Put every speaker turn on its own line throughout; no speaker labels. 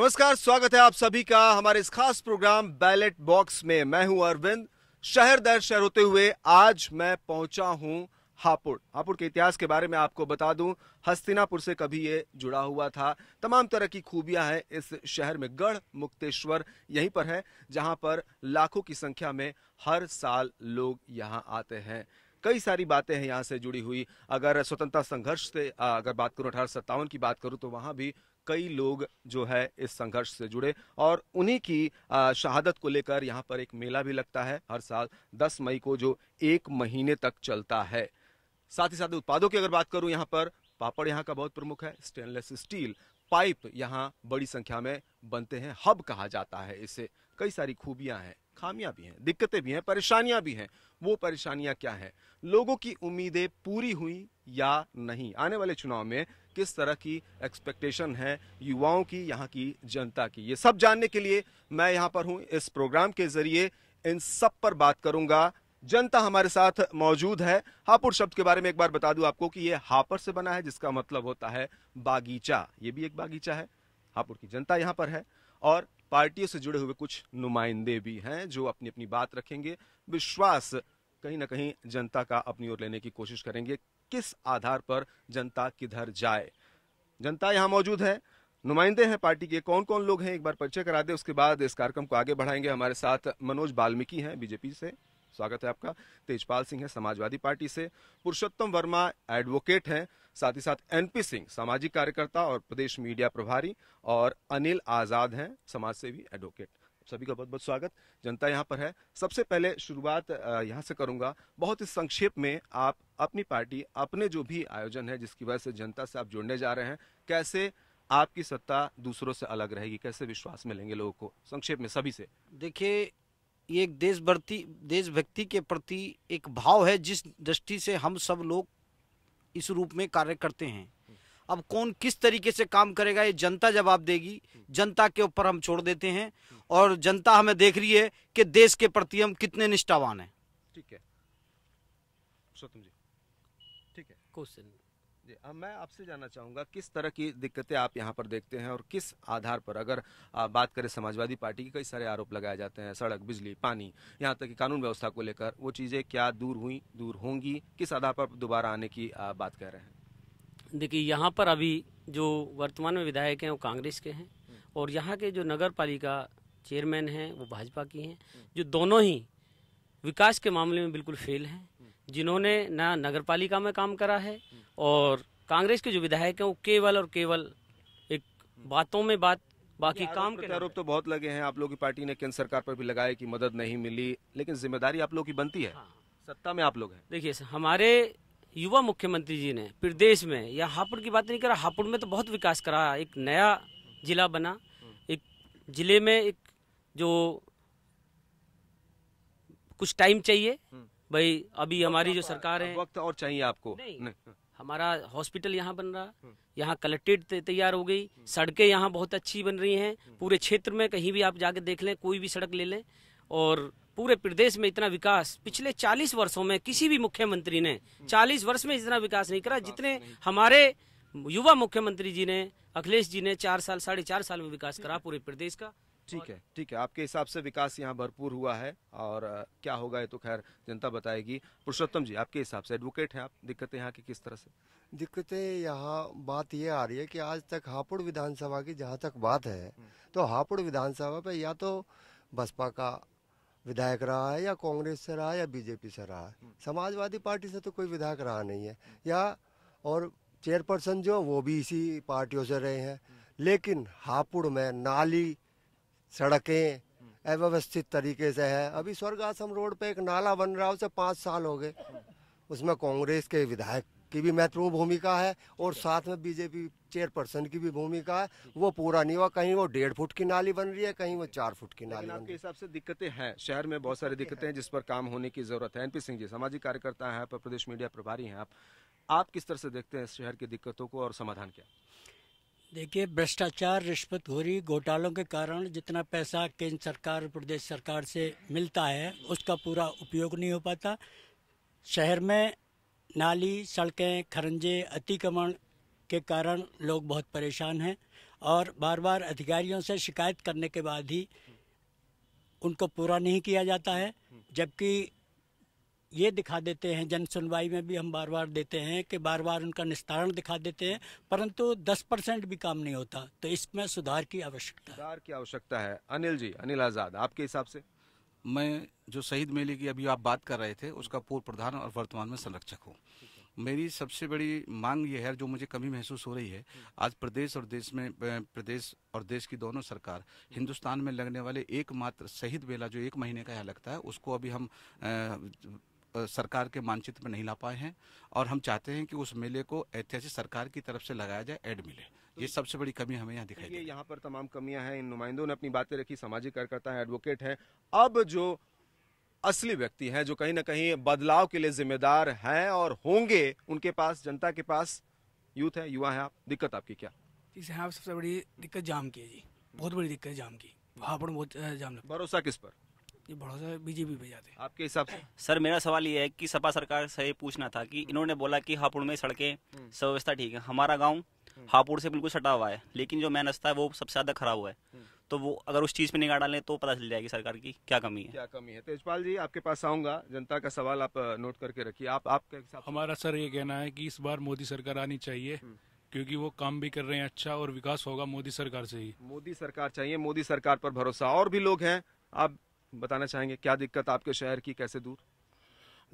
नमस्कार स्वागत है आप सभी का हमारे इस खास प्रोग्राम बैलेट बॉक्स में मैं हूं अरविंद शहर दर शहर होते हुए आज मैं पहुंचा हूं हापुड़ हापुड़ के इतिहास के बारे में आपको बता दूं हस्तिनापुर से कभी ये जुड़ा हुआ था तमाम तरह की खूबियां हैं इस शहर में गढ़ मुक्तेश्वर यहीं पर है जहां पर लाखों की संख्या में हर साल लोग यहां आते हैं कई सारी बातें हैं यहाँ से जुड़ी हुई अगर स्वतंत्रता संघर्ष से अगर बात करूँ अठारह सत्तावन की बात करूँ तो वहाँ भी कई लोग जो है इस संघर्ष से जुड़े और उन्हीं की शहादत को लेकर यहाँ पर एक मेला भी लगता है हर साल 10 मई को जो एक महीने तक चलता है साथ ही साथ उत्पादों की अगर बात करूँ यहाँ पर पापड़ यहाँ का बहुत प्रमुख है स्टेनलेस स्टील पाइप यहाँ बड़ी संख्या में बनते हैं हब कहा जाता है इसे कई सारी खूबियाँ हैं खामियां भी हैं दिक्कतें भी हैं परेशानियां भी हैं वो परेशानियां क्या हैं लोगों की उम्मीदें पूरी हुई या नहीं आने वाले चुनाव में किस तरह की एक्सपेक्टेशन है युवाओं की यहाँ की जनता की ये सब जानने के लिए मैं यहाँ पर हूँ इस प्रोग्राम के जरिए इन सब पर बात करूंगा जनता हमारे साथ मौजूद है हापुड़ शब्द के बारे में एक बार बता दूं आपको कि ये हापर से बना है जिसका मतलब होता है बागीचा ये भी एक बागीचा है हापुड़ की जनता यहाँ पर है और पार्टियों से जुड़े हुए कुछ नुमाइंदे भी हैं जो अपनी अपनी बात रखेंगे विश्वास कहीं ना कहीं जनता का अपनी ओर लेने की कोशिश करेंगे किस आधार पर जनता किधर जाए जनता यहाँ मौजूद है नुमाइंदे हैं पार्टी के कौन कौन लोग हैं एक बार परिचय करा दे उसके बाद इस कार्यक्रम को आगे बढ़ाएंगे हमारे साथ मनोज बाल्मीकि हैं बीजेपी से स्वागत है आपका तेजपाल सिंह है समाजवादी पार्टी से पुरुषोत्तम वर्मा एडवोकेट हैं साथ ही साथ एनपी सिंह सामाजिक कार्यकर्ता और प्रदेश मीडिया प्रभारी और अनिल आजाद हैं समाज सेवी एडवोकेट सभी का बहुत बहुत स्वागत जनता यहाँ पर है सबसे पहले शुरुआत यहाँ से करूंगा बहुत ही संक्षेप में आप अपनी पार्टी अपने जो भी आयोजन है जिसकी वजह से जनता से आप जुड़ने जा रहे हैं कैसे आपकी सत्ता दूसरों से अलग रहेगी कैसे विश्वास में लेंगे लोगों को संक्षेप में सभी से देखिए ये एक देशभक्ति देशभक्ति के प्रति एक
भाव है जिस दृष्टि से हम सब लोग इस रूप में कार्य करते हैं अब कौन किस तरीके से काम करेगा ये जनता जवाब देगी जनता के ऊपर हम छोड़ देते हैं
और जनता हमें देख रही है कि देश के प्रति हम कितने निष्ठावान हैं ठीक है
जी ठीक है क्वेश्चन
जी अब मैं आपसे जानना चाहूँगा किस तरह की दिक्कतें आप यहाँ पर देखते हैं और किस आधार पर अगर आप बात करें समाजवादी पार्टी के कई सारे आरोप लगाए जाते हैं सड़क बिजली पानी यहाँ तक कि कानून व्यवस्था को लेकर वो चीज़ें क्या दूर हुई दूर होंगी किस आधार पर दोबारा आने की बात कह रहे
हैं देखिए यहाँ पर अभी जो वर्तमान में विधायक हैं वो कांग्रेस के हैं और यहाँ के जो नगर पालिका चेयरमैन हैं वो भाजपा की हैं जो दोनों ही विकास के मामले में बिल्कुल फेल हैं जिन्होंने ना नगर पालिका में काम करा है और कांग्रेस के जो विधायक हैं वो केवल और केवल एक बातों में बात बाकी काम के आरोप तो बहुत लगे
हैं आप लोग की पार्टी ने केंद्र सरकार पर भी लगाए कि मदद नहीं मिली लेकिन जिम्मेदारी आप लोग की बनती है हाँ।
सत्ता में आप लोग हैं देखिए हमारे युवा मुख्यमंत्री जी ने प्रदेश में या हापुड़ की बात नहीं करा हापुड़ में तो बहुत विकास करा एक नया जिला बना एक जिले में एक जो कुछ टाइम चाहिए हम्म। भाई अभी हमारी जो सरकार है वक्त और चाहिए आपको नहीं, नहीं। हमारा हॉस्पिटल यहाँ बन रहा हम्म। यहाँ कलेक्ट्रेट तैयार हो गई हम्म। सड़कें यहाँ बहुत अच्छी बन रही हैं हम्म। पूरे क्षेत्र में कहीं भी आप जाके देख लें कोई भी सड़क ले लें और पूरे प्रदेश में इतना विकास पिछले 40 वर्षों में किसी भी मुख्यमंत्री ने 40 वर्ष में इतना विकास नहीं करा जितने हमारे युवा मुख्यमंत्री जी ने अखिलेश जी ने चार साल साढ़े चार साल में विकास करा पूरे प्रदेश का ठीक है
ठीक है आपके हिसाब से विकास यहाँ भरपूर हुआ है और क्या होगा ये तो खैर जनता बताएगी पुरुषोत्तम जी आपके हिसाब से एडवोकेट हैं आप दिक्कतें यहाँ की किस तरह से
दिक्कतें यहाँ बात ये आ रही है कि आज तक हापुड़ विधानसभा की जहाँ तक बात है हम्म। तो हापुड़ विधानसभा पे या तो बसपा का विधायक रहा है या कांग्रेस से रहा है या बीजेपी से रहा है हम्म। समाजवादी पार्टी से तो कोई विधायक रहा नहीं है या और चेयरपर्सन जो वो भी इसी पार्टियों से रहे हैं हम्म। लेकिन हापुड़ में नाली सड़कें हम्म। अव्यवस्थित तरीके से है अभी स्वर्ग आश्रम रोड पे एक नाला बन रहा है उसे पाँच साल हो गए हम्म। उसमें कांग्रेस के विधायक की भी महत्वपूर्ण भूमिका है और अच्छा। साथ में बीजेपी चेयरपर्सन की भी भूमिका है वो पूरा नहीं हुआ कहीं वो डेढ़ फुट की नाली बन रही है कहीं वो चार फुट की नाली बन रही
है हिसाब से दिक्कतें हैं शहर में बहुत सारी दिक्कतें हैं जिस पर काम होने की जरूरत है एनपी सिंह जी सामाजिक कार्यकर्ता है प्रदेश मीडिया प्रभारी है आप आप किस तरह से देखते हैं शहर की दिक्कतों को और समाधान
क्या
देखिए भ्रष्टाचार रिश्वतखोरी घोटालों के कारण जितना पैसा केंद्र सरकार प्रदेश सरकार से मिलता है उसका पूरा उपयोग नहीं हो पाता शहर में नाली सड़कें खरंजे अतिक्रमण के कारण लोग बहुत परेशान हैं और बार बार अधिकारियों से शिकायत करने के बाद ही उनको पूरा नहीं किया जाता है जबकि ये दिखा देते हैं जन सुनवाई में भी हम बार बार देते हैं कि बार बार उनका निस्तारण दिखा देते हैं परंतु 10 परसेंट भी काम नहीं होता तो इसमें सुधार की आवश्यकता
सुधार की आवश्यकता है अनिल जी अनिल आज़ाद आपके हिसाब से मैं जो शहीद मेले की अभी आप बात कर रहे थे उसका पूर्व प्रधान और वर्तमान में संरक्षक हूँ मेरी सबसे बड़ी मांग ये है जो मुझे कमी महसूस हो रही है आज प्रदेश और देश में प्रदेश और देश की दोनों सरकार हिंदुस्तान में लगने वाले एकमात्र शहीद मेला जो एक महीने का यहाँ लगता है उसको अभी हम सरकार के मानचित्र में नहीं ला पाए हैं और हम चाहते हैं कि उस मेले को ऐतिहासिक सरकार की तरफ से लगाया जाए एड मिले ये तो सबसे बड़ी कमी हमें यहाँ दिखाई दे यहाँ पर तमाम कमियां हैं इन नुमाइंदों ने अपनी बातें रखी सामाजिक कार्यकर्ता है एडवोकेट है अब जो असली व्यक्ति हैं जो कहीं ना कहीं बदलाव के लिए जिम्मेदार हैं और होंगे उनके पास जनता के पास यूथ है युवा है आप दिक्कत आपकी क्या
जी यहाँ सबसे बड़ी दिक्कत जाम की है जी बहुत बड़ी दिक्कत है जाम की वहाँ पर बहुत जाम
भरोसा किस पर
ये भरोसा बीजेपी पे जाते
आपके हिसाब से सर मेरा सवाल ये है कि सपा सरकार से पूछना था कि इन्होंने बोला कि हापुड़ में सड़कें हम्म। सब व्यवस्था ठीक है हमारा गाँव हम्म। हापुड़ से बिल्कुल सटा हुआ है लेकिन जो मेन रास्ता है वो सबसे ज्यादा खराब हुआ है हम्म। तो वो अगर उस चीज पे निगाह डालें तो पता चल जाएगी सरकार की क्या कमी है क्या
कमी है तेजपाल जी आपके पास आऊंगा जनता का सवाल आप नोट करके रखिए आप आपके हिसाब हमारा सर ये कहना है कि इस बार मोदी सरकार आनी चाहिए क्योंकि
वो काम भी कर रहे हैं अच्छा और विकास होगा मोदी सरकार से ही
मोदी सरकार चाहिए मोदी सरकार पर भरोसा और भी लोग हैं आप बताना चाहेंगे क्या दिक्कत आपके शहर की कैसे दूर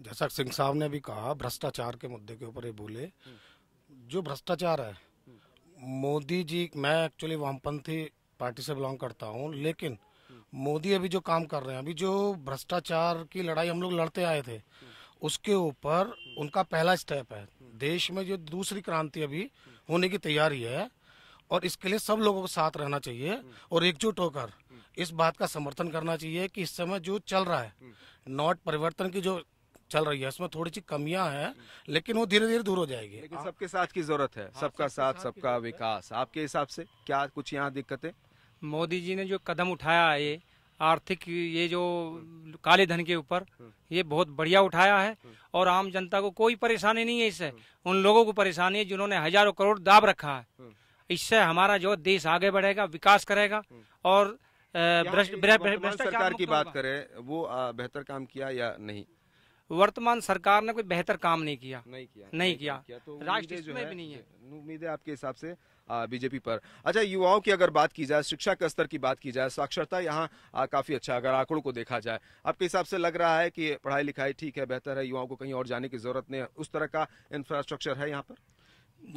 जैसा
सिंह साहब ने भी कहा भ्रष्टाचार के मुद्दे के ऊपर ये बोले जो भ्रष्टाचार है मोदी जी मैं एक्चुअली वामपंथी पार्टी से बिलोंग करता हूँ लेकिन मोदी अभी जो काम कर रहे हैं अभी जो भ्रष्टाचार की लड़ाई हम लोग लड़ते आए थे उसके ऊपर उनका पहला स्टेप है देश में जो दूसरी क्रांति अभी होने की तैयारी है और इसके लिए सब लोगों को साथ रहना चाहिए और एकजुट होकर इस बात का समर्थन करना चाहिए कि इस समय जो चल रहा है नोट परिवर्तन की जो चल रही है इसमें थोड़ी सी कमियां हैं लेकिन वो धीरे धीरे दूर हो जाएगी
लेकिन सबके साथ की जरूरत है हाँ, सबका साथ सबका विकास आपके हिसाब से क्या कुछ यहाँ दिक्कतें मोदी जी ने जो कदम उठाया है
ये आर्थिक ये जो काले धन के ऊपर ये बहुत बढ़िया उठाया है और आम जनता को कोई परेशानी नहीं है इससे उन लोगों को परेशानी है जिन्होंने हजारों करोड़ दाब रखा है हम्म। इससे हमारा जो देश आगे बढ़ेगा विकास करेगा और सरकार की बात
करें वो बेहतर काम किया या नहीं
वर्तमान सरकार ने कोई बेहतर काम नहीं किया नहीं
किया नहीं किया, किया तो राष्ट्रीय जो है, भी नहीं है उम्मीद है आपके हिसाब से बीजेपी पर अच्छा युवाओं की अगर बात की जाए शिक्षा के स्तर की बात की जाए साक्षरता यहाँ काफी अच्छा अगर आंकड़ों को देखा जाए आपके हिसाब से लग रहा है कि पढ़ाई लिखाई ठीक है बेहतर है युवाओं को कहीं और जाने की जरूरत नहीं है उस तरह का इंफ्रास्ट्रक्चर है यहाँ पर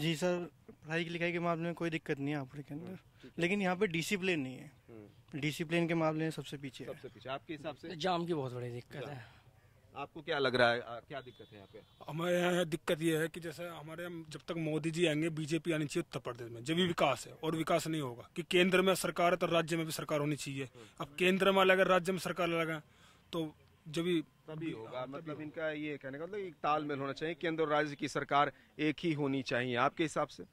जी सर पढ़ाई
लिखाई के मामले में कोई दिक्कत नहीं है आपके अंदर हम्म, लेकिन यहाँ पे डिसिप्लिन नहीं है हम्म। डिसिप्लिन के मामले में सबसे पीछे सबसे पीछे आपके हिसाब से जाम की बहुत बड़ी दिक्कत है
आपको क्या लग रहा है क्या दिक्कत है यहाँ पे
हमारे यहाँ दिक्कत ये है कि जैसे हमारे यहाँ जब तक मोदी जी आएंगे बीजेपी आनी चाहिए उत्तर प्रदेश में जब भी हम्म। विकास है और विकास नहीं होगा कि केंद्र में सरकार है तो राज्य में भी सरकार होनी चाहिए हम्म। अब केंद्र में अलग है राज्य में सरकार अलग है
तो जब भी तभी होगा मतलब इनका ये कहने का मतलब तालमेल होना चाहिए केंद्र और राज्य की सरकार एक ही होनी चाहिए आपके हिसाब से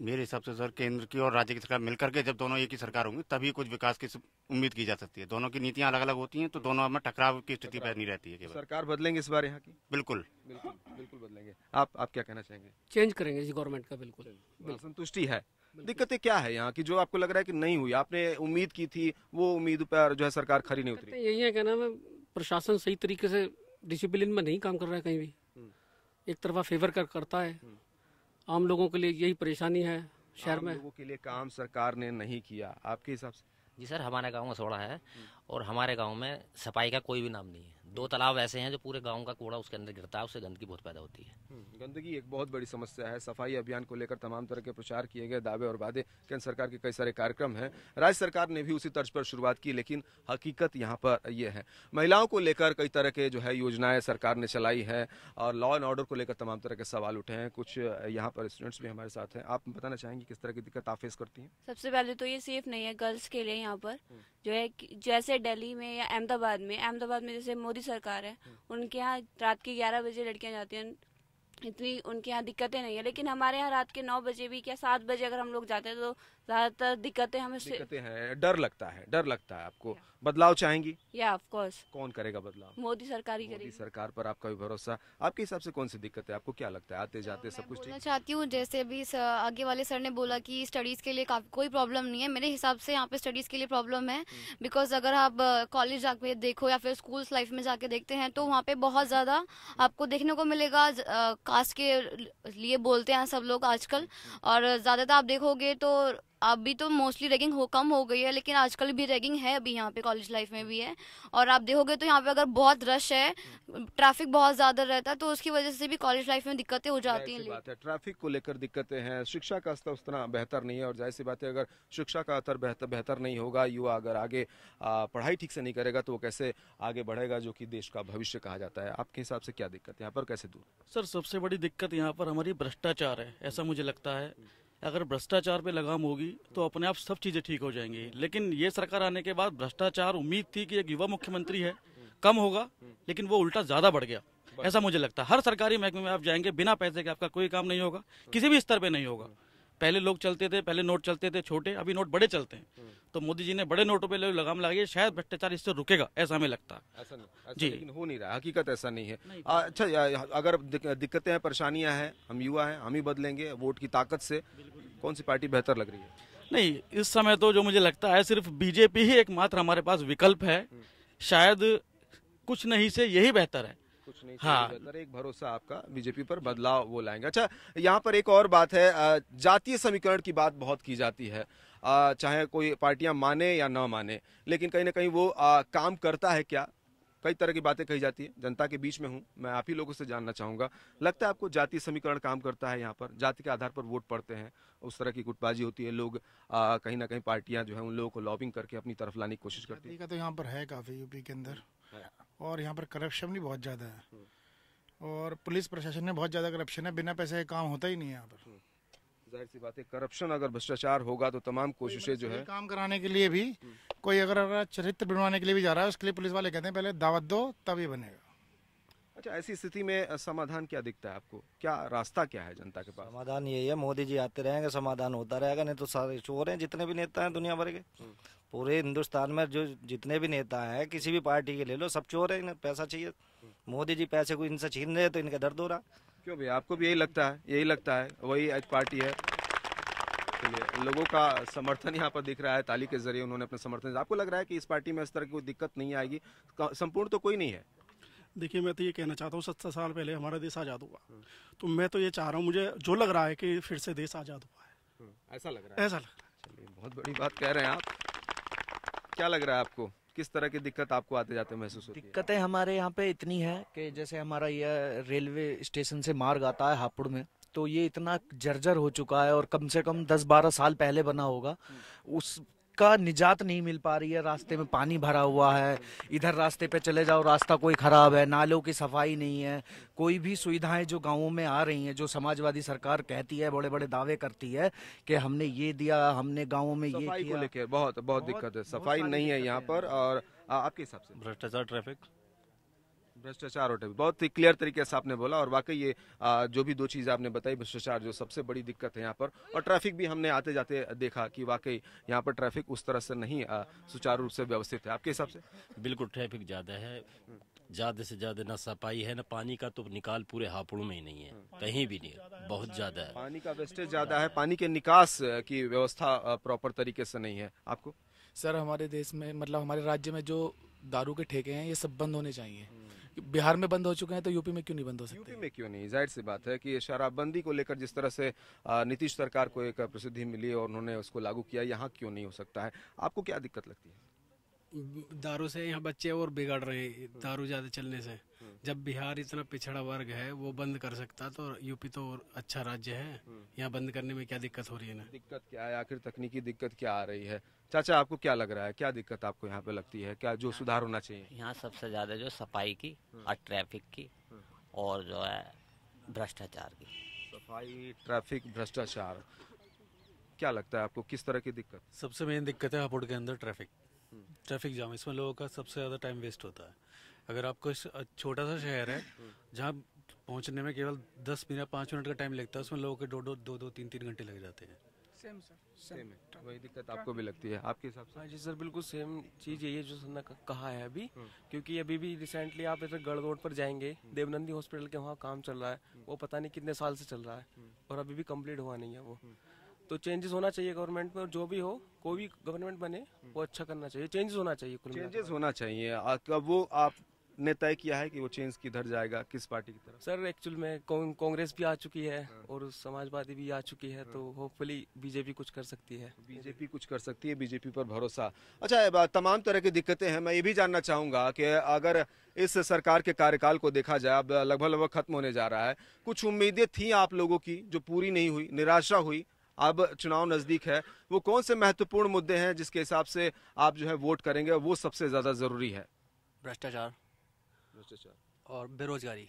मेरे हिसाब से सर केंद्र की और राज्य की सरकार मिलकर के जब दोनों एक ही सरकार होंगी तभी कुछ विकास की उम्मीद की जा सकती है दोनों की नीतियां अलग अलग होती हैं तो दोनों में टकराव की स्थिति पैदा नहीं रहती है सरकार
बदलेंगे इस बार यहाँ की बिल्कुल बिल्कुल बिल्कुल बदलेंगे
आप आप क्या कहना चाहेंगे
चेंज करेंगे गवर्नमेंट का बिल्कुल संतुष्टि है
दिक्कतें क्या है यहाँ की जो आपको लग रहा है कि नहीं हुई आपने उम्मीद की थी वो उम्मीद पर जो है सरकार खड़ी नहीं
उतरी यही है कहना प्रशासन सही तरीके से डिसिप्लिन में नहीं काम कर रहा है कहीं भी हम्म। एक तरफा फेवर कर करता है हम्म। आम लोगों के लिए यही परेशानी है शहर में लोगों
के लिए काम सरकार ने नहीं किया आपके हिसाब से जी सर
गांव गाँव सोड़ा है और हमारे गाँव में सफाई का कोई भी नाम नहीं है दो तालाब ऐसे हैं जो पूरे गांव का कूड़ा उसके अंदर गिरता है उससे गंदगी बहुत पैदा होती है
हम्म, गंदगी एक बहुत बड़ी समस्या है सफाई अभियान को लेकर तमाम तरह के प्रचार किए गए दावे और वादे केंद्र सरकार के कई सारे कार्यक्रम हैं राज्य सरकार ने भी उसी तर्ज पर शुरुआत की लेकिन हकीकत यहाँ पर यह है महिलाओं को लेकर कई तरह के जो है योजनाएं सरकार ने चलाई है और लॉ एंड ऑर्डर को लेकर तमाम तरह के सवाल उठे हैं कुछ यहाँ पर स्टूडेंट्स भी हमारे साथ हैं आप बताना चाहेंगे किस तरह की दिक्कत आप फेस करती है
सबसे पहले तो ये सेफ नहीं है गर्ल्स के लिए यहाँ पर जो है जैसे दिल्ली में या अहमदाबाद में अहमदाबाद में जैसे मोदी सरकार है उनके यहाँ रात के ग्यारह बजे लड़कियाँ जाती हैं इतनी उनके यहाँ दिक्कतें नहीं है लेकिन हमारे यहाँ रात के नौ बजे भी क्या सात बजे अगर हम लोग जाते हैं तो ज्यादातर दिक्कतें हमें दिक्कतें
हैं डर लगता है डर लगता है आपको बदलाव चाहेंगी
या ऑफ कोर्स
कौन करेगा बदलाव मोदी
सरकार ही करेगी
सरकार पर आपका भी भरोसा आपके हिसाब से कौन सी दिक्कत है आपको क्या लगता है आते जाते सब कुछ मैं
चाहती हूँ जैसे अभी आगे वाले सर ने बोला कि स्टडीज के लिए कोई प्रॉब्लम नहीं है मेरे हिसाब से यहाँ पे स्टडीज के लिए प्रॉब्लम है बिकॉज हम्म। अगर आप कॉलेज जाके देखो या फिर स्कूल लाइफ में जाके देखते हैं तो वहाँ पे बहुत ज्यादा आपको देखने को मिलेगा कास्ट के लिए बोलते हैं सब लोग आजकल हम्म। और ज्यादातर आप देखोगे तो अभी तो मोस्टली रैगिंग हो कम हो गई है लेकिन आजकल भी रैगिंग है अभी यहाँ पे कॉलेज लाइफ में भी है और आप देखोगे तो यहाँ पे अगर बहुत रश है ट्रैफिक बहुत ज्यादा रहता है तो उसकी वजह से भी कॉलेज लाइफ में दिक्कतें हो जाती हैं
है, ट्रैफिक को लेकर दिक्कतें हैं शिक्षा का स्तर उतना बेहतर नहीं है और जाहिर सी बात है अगर शिक्षा का स्तर बेहतर बेहतर नहीं होगा युवा अगर आगे पढ़ाई ठीक से नहीं करेगा तो वो कैसे आगे बढ़ेगा जो की देश का भविष्य कहा जाता है आपके हिसाब से क्या दिक्कत यहाँ पर कैसे दूर
सर सबसे बड़ी दिक्कत यहाँ पर हमारी भ्रष्टाचार है ऐसा मुझे लगता है अगर भ्रष्टाचार पे लगाम होगी तो अपने आप सब चीज़ें ठीक हो जाएंगी लेकिन ये सरकार आने के बाद भ्रष्टाचार उम्मीद थी कि एक युवा मुख्यमंत्री है कम होगा लेकिन वो उल्टा ज़्यादा बढ़ गया ऐसा मुझे लगता है हर सरकारी महकमे में आप जाएंगे बिना पैसे के आपका कोई काम नहीं होगा किसी भी स्तर पर नहीं होगा पहले लोग चलते थे पहले नोट चलते थे छोटे अभी नोट बड़े चलते हैं हम्म। तो मोदी जी ने बड़े नोटों
पे लगाम लगाई है शायद भ्रष्टाचार इससे रुकेगा ऐसा हमें लगता है ऐसा नहीं ऐसा जी लेकिन हो नहीं रहा हकीकत ऐसा नहीं है नहीं। आ, अच्छा अगर दिक्कतें हैं परेशानियां हैं हम युवा हैं हम ही बदलेंगे वोट की ताकत से कौन सी पार्टी बेहतर लग रही है
नहीं इस समय तो जो मुझे लगता है सिर्फ बीजेपी ही एकमात्र हमारे पास विकल्प है हम्म। शायद कुछ नहीं से यही बेहतर है
कुछ नहीं हाँ एक भरोसा आपका बीजेपी पर बदलाव वो लाएंगे अच्छा यहाँ पर एक और बात है जातीय समीकरण की बात बहुत की जाती है चाहे कोई पार्टियां माने या ना माने लेकिन कहीं ना कहीं वो काम करता है क्या कई तरह की बातें कही जाती है जनता के बीच में हूँ मैं आप ही लोगों से जानना चाहूंगा लगता है आपको जाति समीकरण काम करता है यहाँ पर जाति के आधार पर वोट पड़ते हैं उस तरह की गुटबाजी होती है लोग कहीं ना कहीं पार्टियां जो है उन लोगों को लॉबिंग करके अपनी तरफ लाने की कोशिश करती
है तो यहाँ पर है काफी यूपी के अंदर और यहाँ पर करप्शन भी बहुत ज़्यादा है और पुलिस प्रशासन में बहुत ज़्यादा करप्शन है बिना पैसे काम होता ही नहीं है यहाँ पर
हम्म। जाहिर सी बात है करप्शन अगर भ्रष्टाचार होगा तो तमाम कोशिशें जो है काम
कराने के लिए भी हम्म। कोई अगर अगर चरित्र बनवाने के लिए भी जा रहा है उसके लिए पुलिस वाले कहते हैं पहले दावत दो तब ये बनेगा
अच्छा ऐसी स्थिति में समाधान क्या दिखता है आपको क्या रास्ता क्या है जनता के पास
समाधान यही है मोदी जी आते रहेंगे समाधान होता रहेगा नहीं तो सारे चोर हैं जितने भी नेता हैं दुनिया भर के हम्म। पूरे हिंदुस्तान में जो जितने भी नेता हैं किसी भी पार्टी के ले लो सब चोर है इन्हें पैसा चाहिए मोदी जी पैसे को इनसे छीन रहे तो इनका दर्द हो रहा
क्यों भैया आपको भी यही लगता है यही लगता है वही आज पार्टी है लोगों का समर्थन यहाँ पर दिख रहा है ताली के जरिए उन्होंने अपना समर्थन आपको लग रहा है कि इस पार्टी में इस तरह की कोई दिक्कत नहीं आएगी संपूर्ण तो कोई नहीं है देखिए मैं तो ये
कहना चाहता हूँ सत्तर साल पहले हमारा देश आज़ाद हुआ तो मैं तो ये चाह रहा हूँ मुझे जो लग रहा है कि फिर से देश आज़ाद हुआ है
हम्म, ऐसा लग रहा है ऐसा लग रहा है बहुत बड़ी बात कह रहे हैं आप क्या लग रहा है आपको किस तरह की दिक्कत आपको आते जाते महसूस होती दिक्कतें
हमारे यहाँ पे इतनी है कि जैसे हमारा यह रेलवे स्टेशन से मार्ग आता है हापुड़ में तो ये इतना जर्जर हो चुका है और कम से कम 10-12 साल पहले बना होगा उस का निजात नहीं मिल पा रही
है रास्ते में पानी भरा हुआ है इधर रास्ते पे चले जाओ रास्ता कोई ख़राब है नालों की सफाई नहीं है कोई भी सुविधाएं जो गाँवों में आ रही हैं जो समाजवादी सरकार कहती है बड़े बड़े दावे
करती है कि हमने ये दिया हमने गाँव में ये किया बहुत बहुत दिक्कत है सफाई नहीं है यहाँ
पर और आपके हिसाब से भ्रष्टाचार ट्रैफिक भ्रष्टाचार और बहुत ही क्लियर तरीके से आपने बोला और वाकई ये जो भी दो चीज़ें आपने बताई भ्रष्टाचार जो सबसे बड़ी दिक्कत है यहाँ पर और ट्रैफिक भी हमने आते जाते देखा कि वाकई यहाँ पर ट्रैफिक उस तरह से नहीं सुचारू रूप से व्यवस्थित है आपके हिसाब से बिल्कुल ट्रैफिक ज़्यादा है ज़्यादा से ज़्यादा ना सफाई है ना पानी का तो निकाल पूरे हापुड़ में ही नहीं है कहीं भी नहीं बहुत ज़्यादा है पानी का वेस्टेज ज़्यादा है पानी के निकास की व्यवस्था प्रॉपर तरीके से नहीं है आपको सर हमारे
देश में मतलब हमारे राज्य में जो दारू के ठेके हैं ये सब बंद होने चाहिए हम्म। बिहार में बंद हो चुके हैं तो यूपी में क्यों नहीं बंद हो सकते
यूपी में क्यों नहीं जाहिर सी बात है कि शराबबंदी को लेकर जिस तरह से नीतीश सरकार को एक प्रसिद्धि मिली और उन्होंने उसको लागू किया यहाँ क्यों नहीं हो सकता है आपको क्या दिक्कत लगती है
दारू से यहाँ बच्चे और बिगड़ रहे हैं हम्म। दारू ज़्यादा चलने से हम्म। जब बिहार इतना पिछड़ा वर्ग है वो बंद कर सकता तो यूपी तो और अच्छा राज्य है हम्म। यहाँ बंद करने में क्या दिक्कत हो रही है ना
दिक्कत क्या है आखिर तकनीकी दिक्कत क्या आ रही है चाचा आपको क्या लग रहा है क्या दिक्कत आपको यहाँ पे लगती है क्या जो सुधार होना चाहिए यहाँ सबसे ज़्यादा जो सफाई की और ट्रैफिक की और जो है भ्रष्टाचार की सफाई ट्रैफिक भ्रष्टाचार क्या लगता है आपको किस तरह की दिक्कत सबसे मेन दिक्कत है हापुड़ के अंदर ट्रैफिक
ट्रैफिक जाम इसमें लोगों का सबसे ज़्यादा टाइम वेस्ट होता है अगर आपको छोटा सा शहर है जहाँ पहुँचने में केवल दस मिनट पाँच मिनट का टाइम लगता है उसमें लोगों के दो दो दो दो तीन तीन घंटे लग जाते हैं
सेम सर सेम है वही दिक्कत आपको भी लगती है
आपके हिसाब से हाँ जी सर बिल्कुल सेम चीज़ यही है जो सर कहा है अभी हम्म। क्योंकि अभी भी रिसेंटली आप इधर गढ़ रोड पर जाएंगे हम्म। देवनंदी हॉस्पिटल के वहाँ काम चल रहा है वो पता नहीं कितने साल से चल रहा है हम्म। और अभी भी कम्प्लीट हुआ नहीं है वो तो चेंजेस होना चाहिए गवर्नमेंट में और जो भी हो कोई भी गवर्नमेंट बने वो अच्छा करना चाहिए
चेंजेस होना चाहिए चेंजेस होना चाहिए अब वो आप ने तय किया है कि वो चेंज किधर जाएगा किस पार्टी की
तरफ सर एक्चुअल में कांग्रेस भी आ चुकी है हाँ। और समाजवादी भी आ चुकी है
तो होपफुली हाँ। बीजेपी कुछ कर सकती है बीजेपी कुछ कर सकती है बीजेपी पर भरोसा अच्छा तमाम तरह की दिक्कतें हैं मैं ये भी जानना चाहूंगा कि अगर इस सरकार के कार्यकाल को देखा जाए अब लगभग लगभग खत्म होने जा रहा है कुछ उम्मीदें थी आप लोगों की जो पूरी नहीं हुई निराशा हुई अब चुनाव नज़दीक है वो कौन से महत्वपूर्ण मुद्दे हैं जिसके हिसाब से आप जो है वोट करेंगे वो सबसे ज़्यादा ज़रूरी है
भ्रष्टाचार भ्रष्टाचार और बेरोजगारी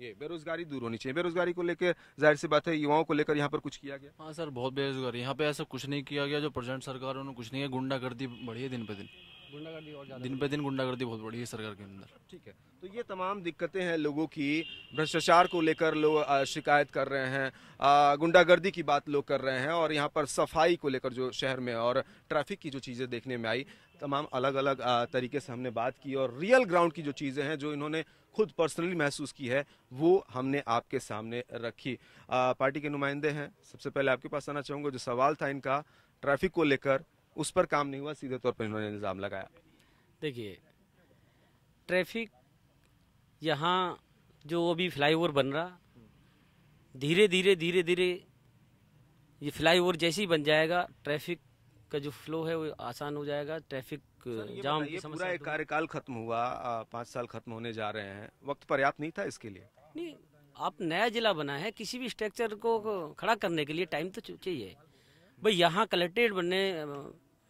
ये बेरोजगारी दूर होनी चाहिए बेरोजगारी को लेकर जाहिर सी बात है युवाओं को लेकर यहाँ पर कुछ किया गया
हाँ सर बहुत बेरोजगारी यहाँ पे ऐसा कुछ नहीं किया गया जो प्रेजेंट सरकार उन्होंने कुछ नहीं है गुंडागर्दी बढ़ी है दिन पे दिन
गुंडागर्दी और दिन पे
दिन गुंडागर्दी बहुत बड़ी है सरकार के अंदर
ठीक है तो ये तमाम दिक्कतें हैं लोगों की भ्रष्टाचार को लेकर लोग शिकायत कर रहे हैं गुंडागर्दी की बात लोग कर रहे हैं और यहाँ पर सफाई को लेकर जो शहर में और ट्रैफिक की जो चीज़ें देखने में आई तमाम अलग अलग तरीके से हमने बात की और रियल ग्राउंड की जो चीज़ें हैं जो इन्होंने खुद पर्सनली महसूस की है वो हमने आपके सामने रखी पार्टी के नुमाइंदे हैं सबसे पहले आपके पास आना चाहूँगा जो सवाल था इनका ट्रैफिक को लेकर उस पर काम नहीं हुआ सीधे तौर पर इन्होंने इल्ज़ाम
लगाया देखिए ट्रैफिक यहाँ जो अभी फ्लाईओवर बन रहा धीरे धीरे धीरे धीरे ये फ्लाईओवर जैसे ही बन जाएगा ट्रैफिक का जो फ्लो है वो आसान हो जाएगा ट्रैफिक जाम ये पूरा एक कार्यकाल खत्म हुआ पाँच साल खत्म होने जा रहे हैं वक्त पर्याप्त नहीं था इसके लिए नहीं आप नया जिला बना है किसी भी स्ट्रक्चर को खड़ा करने के लिए टाइम तो चाहिए भाई यहाँ कलेक्ट्रेट बनने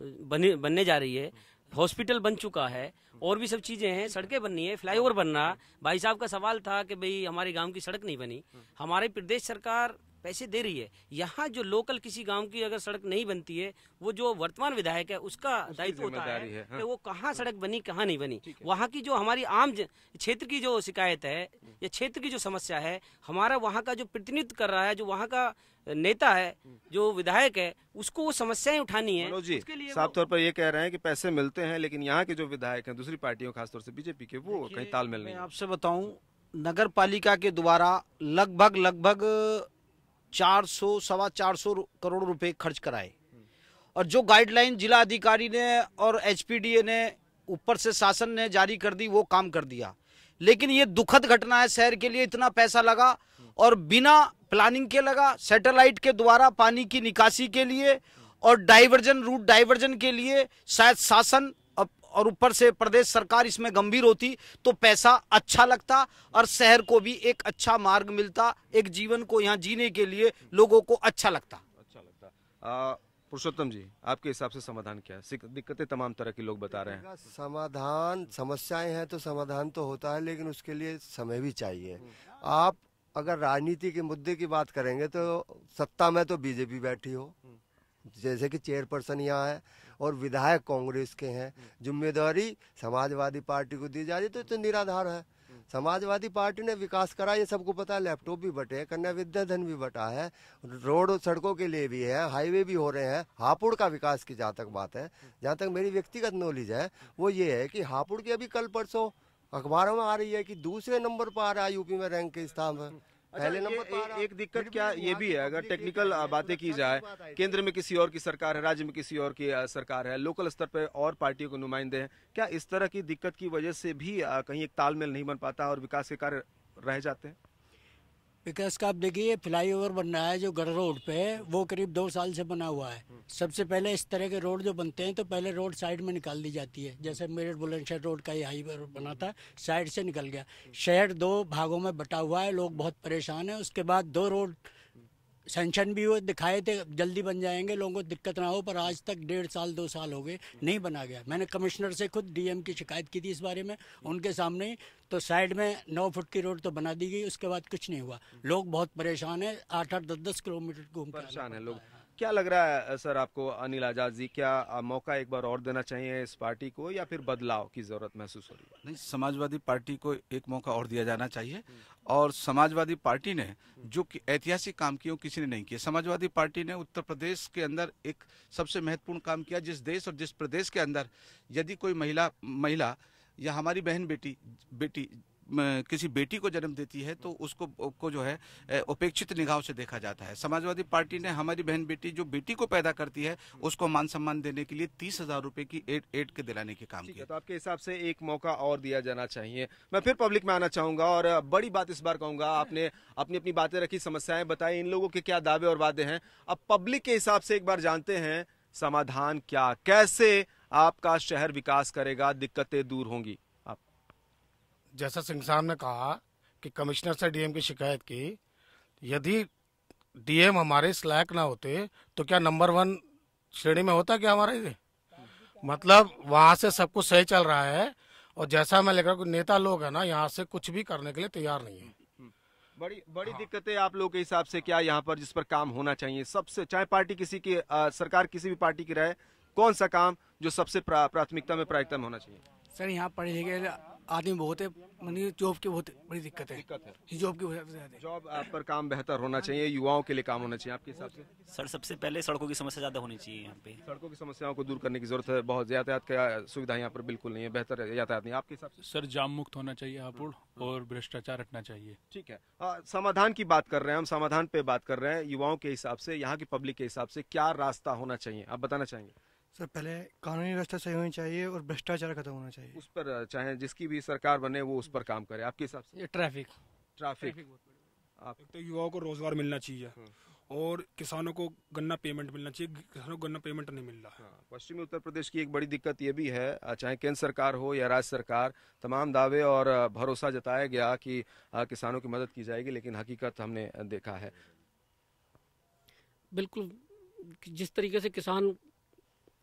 बने बनने जा रही है हॉस्पिटल बन चुका है और भी सब चीजें हैं सड़कें बननी है फ्लाईओवर बनना भाई साहब का सवाल था कि भाई हमारे गांव की सड़क नहीं बनी हमारे प्रदेश सरकार पैसे दे रही है यहाँ जो लोकल किसी गांव की अगर सड़क नहीं बनती है वो जो वर्तमान विधायक है उसका दायित्व होता है, है हाँ। कि वो कहाँ सड़क बनी कहाँ नहीं बनी वहाँ की जो हमारी आम क्षेत्र की जो शिकायत है या क्षेत्र की जो समस्या है हमारा वहाँ का जो प्रतिनिधित्व कर रहा है जो वहाँ का नेता है जो विधायक है उसको वो समस्याएं उठानी है जी, उसके
लिए साफ तौर पर ये कह रहे हैं कि पैसे मिलते हैं लेकिन यहाँ के जो विधायक हैं दूसरी पार्टियों खासतौर से बीजेपी के वो कहीं तालमेल नहीं आपसे बताऊं
नगर पालिका के द्वारा लगभग लगभग चार सौ सवा चार सौ करोड़ रुपए खर्च कराए और जो गाइडलाइन जिला अधिकारी ने और एचपीडीए
ने ऊपर से शासन ने जारी कर दी वो काम कर दिया लेकिन ये दुखद घटना है शहर के लिए इतना पैसा लगा और बिना प्लानिंग के लगा सैटेलाइट के द्वारा पानी की निकासी के लिए और डाइवर्जन रूट डाइवर्जन के लिए शायद शासन और ऊपर से प्रदेश सरकार इसमें गंभीर होती तो पैसा अच्छा लगता और शहर को भी एक अच्छा मार्ग मिलता एक जीवन को यहाँ जीने के लिए लोगों को अच्छा लगता अच्छा लगता पुरुषोत्तम जी आपके हिसाब से समाधान क्या है दिक्कतें तमाम तरह के लोग बता रहे हैं
समाधान समस्याएं हैं तो समाधान तो होता है लेकिन उसके लिए समय भी चाहिए आप अगर राजनीति के मुद्दे की बात करेंगे तो सत्ता में तो बीजेपी बैठी हो जैसे कि चेयरपर्सन यहाँ है और विधायक कांग्रेस के हैं हम्म। जिम्मेदारी समाजवादी पार्टी को दी जा रही तो, तो निराधार है हम्म। समाजवादी पार्टी ने विकास करा ये सबको पता है लैपटॉप भी बटे हैं कन्या विद्या धन भी बटा है रोड और सड़कों के लिए भी है हाईवे भी हो रहे हैं हापुड़ का विकास की जहाँ तक बात है हम्म। जहाँ तक मेरी व्यक्तिगत नॉलेज है वो ये है कि हापुड़ की अभी कल परसों अखबारों में आ रही है कि दूसरे नंबर पर आ रहा है यूपी में रैंक के स्थान पर अच्छा, पहले नंबर
पर एक दिक्कत क्या ये भी है अगर टेक्निकल बातें की जाए केंद्र में किसी और की सरकार है राज्य में किसी और की सरकार है लोकल स्तर पर और पार्टियों के नुमाइंदे हैं क्या इस तरह की दिक्कत की वजह से भी कहीं एक तालमेल नहीं बन पाता और विकास के कार्य
रह जाते हैं विकास का आप देखिए फ्लाई ओवर बन रहा है जो गढ़ रोड पे है वो करीब दो साल से बना हुआ है हम्म। सबसे पहले इस तरह के रोड जो बनते हैं तो पहले रोड साइड में निकाल दी जाती है जैसे हम्म। मेरठ बुलंदशहर रोड का ही हाईवे बना था साइड से निकल गया शहर दो भागों में बटा हुआ है लोग बहुत परेशान है उसके बाद दो रोड सेंशन भी हो दिखाए थे जल्दी बन जाएंगे लोगों को दिक्कत ना हो पर आज तक डेढ़ साल दो साल हो गए नहीं बना गया मैंने कमिश्नर से खुद डीएम की शिकायत की थी इस बारे में उनके सामने तो साइड में नौ फुट की रोड तो बना दी गई उसके बाद कुछ नहीं हुआ लोग बहुत परेशान है आठ आठ दस दस किलोमीटर घूम
परेशान है लोग क्या लग रहा है सर आपको अनिल आजाद जी क्या मौका एक बार और देना चाहिए इस पार्टी को या फिर बदलाव की जरूरत महसूस हो रही है नहीं समाजवादी पार्टी को एक मौका और दिया जाना चाहिए और समाजवादी पार्टी ने जो कि ऐतिहासिक काम किए किसी ने नहीं किया समाजवादी पार्टी ने उत्तर प्रदेश के अंदर एक सबसे महत्वपूर्ण काम किया जिस देश और जिस प्रदेश के अंदर यदि कोई महिला महिला या हमारी बहन बेटी बेटी किसी बेटी को जन्म देती है तो उसको को जो है उपेक्षित निगाह से देखा जाता है समाजवादी पार्टी ने हमारी बहन बेटी जो बेटी को पैदा करती है उसको मान सम्मान देने के लिए तीस हजार रूपए की एड एड के दिलाने के काम किया तो आपके हिसाब से एक मौका और दिया जाना चाहिए मैं फिर पब्लिक में आना चाहूंगा और बड़ी बात इस बार कहूंगा आपने अपनी अपनी बातें रखी समस्याएं बताई इन लोगों के क्या दावे और वादे हैं अब पब्लिक के हिसाब से एक बार जानते हैं समाधान क्या कैसे आपका शहर विकास करेगा दिक्कतें दूर होंगी
जैसा सिंह साहब ने कहा कि कमिश्नर से डीएम की शिकायत की यदि डीएम हमारे स्लैक ना होते तो क्या नंबर वन श्रेणी में होता क्या हमारा ये मतलब वहाँ से सब कुछ सही चल रहा है और जैसा मैं लेकर नेता लोग है ना यहाँ से कुछ भी करने के लिए तैयार नहीं
है बड़ी बड़ी हाँ। दिक्कतें आप लोग के हिसाब से क्या यहाँ पर जिस पर काम होना चाहिए सबसे चाहे पार्टी किसी की आ, सरकार किसी भी पार्टी की रहे कौन सा काम जो सबसे प्राथमिकता में प्रायिकता में होना चाहिए
सर यहाँ पढ़े लिखे आदमी बहुत है जॉब की बहुत बड़ी दिक्कत है है जॉब की
जॉब पर काम बेहतर होना चाहिए युवाओं के लिए काम होना चाहिए आपके हिसाब से सर सबसे पहले सड़कों की समस्या ज़्यादा होनी चाहिए यहाँ पे सड़कों की समस्याओं को दूर करने की जरूरत है बहुत यातायात का सुविधा यहाँ पर बिल्कुल नहीं है बेहतर यातायात नहीं आपके हिसाब
से सर जाम मुक्त होना चाहिए हापुर और भ्रष्टाचार हटना
चाहिए ठीक है हाँ, समाधान की बात कर रहे हैं हम समाधान पे बात कर रहे हैं युवाओं के हिसाब से यहाँ की पब्लिक के हिसाब से क्या रास्ता होना चाहिए आप बताना चाहेंगे
सर पहले कानूनी व्यवस्था सही होनी चाहिए और भ्रष्टाचार खत्म होना चाहिए उस
पर चाहे जिसकी भी सरकार बने वो उस पर काम करे आपके हिसाब से ट्रैफिक ट्रैफिक आप तो युवाओं
को रोजगार मिलना चाहिए हाँ। और किसानों को गन्ना पेमेंट मिलना चाहिए किसानों को गन्ना पेमेंट नहीं मिल रहा है
हाँ, पश्चिमी उत्तर प्रदेश की एक बड़ी दिक्कत ये भी है चाहे केंद्र सरकार हो या राज्य सरकार तमाम दावे और भरोसा जताया गया कि किसानों की मदद की जाएगी लेकिन हकीकत हमने देखा है
बिल्कुल जिस तरीके से किसान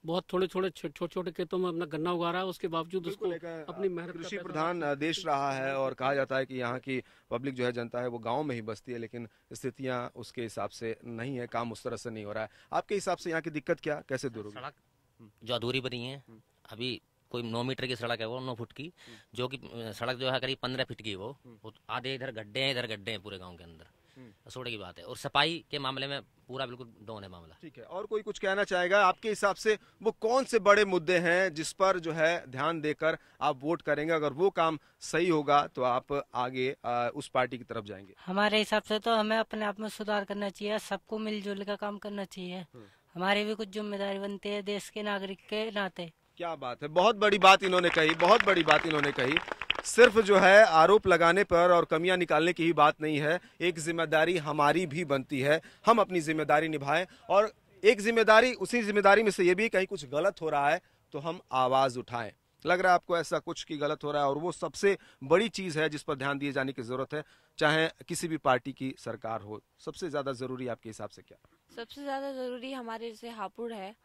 बहुत थोड़े थोड़े छोटे छोटे खेतों में अपना गन्ना उगा रहा है उसके बावजूद उसको
अपनी मेहनत कृषि प्रधान
देश रहा है और कहा जाता है कि यहाँ की पब्लिक जो है जनता है वो गाँव में ही बसती है लेकिन स्थितियाँ उसके हिसाब से नहीं है काम उस तरह से नहीं हो रहा है आपके हिसाब से यहाँ की दिक्कत क्या कैसे दूर
होगी जो अधूरी बनी है हम्म। अभी कोई नौ मीटर की सड़क है वो नौ फुट की हम्म। जो की सड़क जो है करीब पंद्रह फीट की हम्म। वो आधे इधर गड्ढे हैं इधर गड्ढे हैं पूरे गाँव के अंदर हम्म। सोड़े की बात है और सफाई के मामले में पूरा बिल्कुल डाउन है
मामला
ठीक है और कोई कुछ कहना चाहेगा आपके हिसाब से वो कौन से बड़े मुद्दे हैं जिस पर जो है ध्यान देकर आप वोट करेंगे अगर वो काम सही होगा तो आप आगे आ, उस पार्टी की तरफ जाएंगे
हमारे हिसाब से तो हमें अपने आप में सुधार करना चाहिए सबको मिलजुल का काम करना चाहिए हम्म। हमारे भी कुछ जिम्मेदारी बनती है देश के नागरिक के नाते
क्या बात है बहुत बड़ी बात इन्होंने कही बहुत बड़ी बात इन्होंने कही सिर्फ जो है आरोप लगाने पर और कमियां निकालने की ही बात नहीं है एक जिम्मेदारी हमारी भी बनती है हम अपनी जिम्मेदारी निभाएं और एक जिम्मेदारी उसी जिम्मेदारी में से ये भी कहीं कुछ गलत हो रहा है तो हम आवाज़ उठाएं लग रहा है आपको ऐसा कुछ की गलत हो रहा है और वो सबसे बड़ी चीज़ है जिस पर ध्यान दिए जाने की ज़रूरत है चाहे किसी भी पार्टी की सरकार हो सबसे ज़्यादा ज़रूरी आपके हिसाब से क्या
सबसे ज़्यादा
ज़रूरी हमारे जैसे हापुड़ है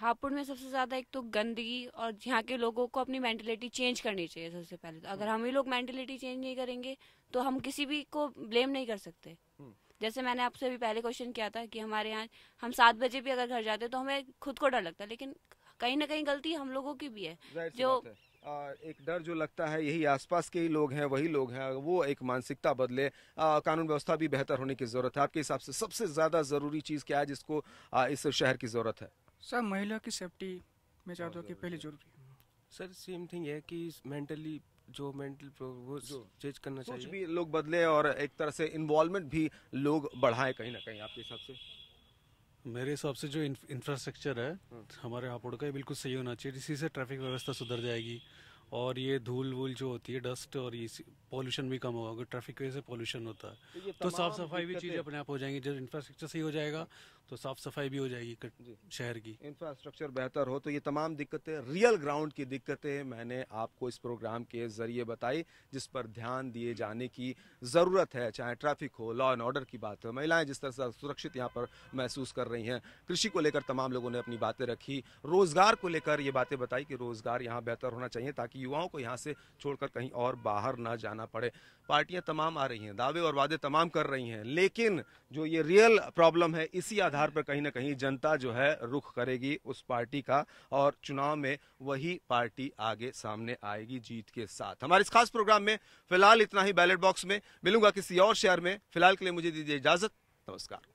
हापुड़ में सबसे ज्यादा एक तो गंदगी और यहाँ के लोगों को अपनी मेंटेलिटी चेंज करनी चाहिए सबसे पहले तो अगर हम ही लोग मेंटेलिटी चेंज नहीं करेंगे तो हम किसी भी को ब्लेम नहीं कर सकते हम्म। जैसे मैंने आपसे अभी पहले क्वेश्चन किया था कि हमारे यहाँ हम सात बजे भी अगर घर जाते तो हमें खुद को डर लगता है लेकिन कहीं ना कहीं गलती हम लोगों की भी है
जो
आ, एक डर जो लगता है यही आसपास के ही लोग हैं वही लोग हैं वो एक मानसिकता बदले आ, कानून व्यवस्था भी बेहतर होने की जरूरत है आपके हिसाब से सबसे ज्यादा जरूरी चीज क्या है जिसको आ, इस शहर की जरूरत है
सर महिला की सेफ्टी मैं चाहता हूँ कि पहले जरूरी
सर सेम थिंग है कि मेंटली जो मेंटल वो चेंज करना चाहिए भी लोग बदले और एक तरह से इन्वॉल्वमेंट भी लोग बढ़ाएं कहीं ना कहीं आपके हिसाब से
मेरे हिसाब से जो इंफ्रास्ट्रक्चर है हम्म। हमारे हापुड़ का बिल्कुल सही होना चाहिए इसी से ट्रैफिक व्यवस्था सुधर जाएगी और ये धूल वूल जो होती है डस्ट और ये पॉल्यूशन भी कम होगा अगर ट्रैफिक की वजह से पॉल्यूशन होता है तो, तो साफ सफाई भी चीज़ें अपने आप हो जाएंगी जब इंफ्रास्ट्रक्चर सही हो जाएगा तो साफ सफाई भी हो जाएगी शहर की
इंफ्रास्ट्रक्चर बेहतर हो तो ये तमाम दिक्कतें रियल ग्राउंड की दिक्कतें मैंने आपको इस प्रोग्राम के जरिए बताई जिस पर ध्यान दिए जाने की ज़रूरत है चाहे ट्रैफिक हो लॉ एंड ऑर्डर की बात हो महिलाएं जिस तरह से सुरक्षित यहाँ पर महसूस कर रही हैं कृषि को लेकर तमाम लोगों ने अपनी बातें रखी रोज़गार को लेकर ये बातें बताई कि रोज़गार यहाँ बेहतर होना चाहिए ताकि युवाओं को यहाँ से छोड़कर कहीं और बाहर ना जाना पड़े पार्टियां तमाम आ रही हैं दावे और वादे तमाम कर रही हैं लेकिन जो ये रियल प्रॉब्लम है इसी आधार पर कहीं ना कहीं जनता जो है रुख करेगी उस पार्टी का और चुनाव में वही पार्टी आगे सामने आएगी जीत के साथ हमारे इस खास प्रोग्राम में फिलहाल इतना ही बैलेट बॉक्स में मिलूंगा किसी और शहर में फिलहाल के लिए मुझे दीजिए इजाजत नमस्कार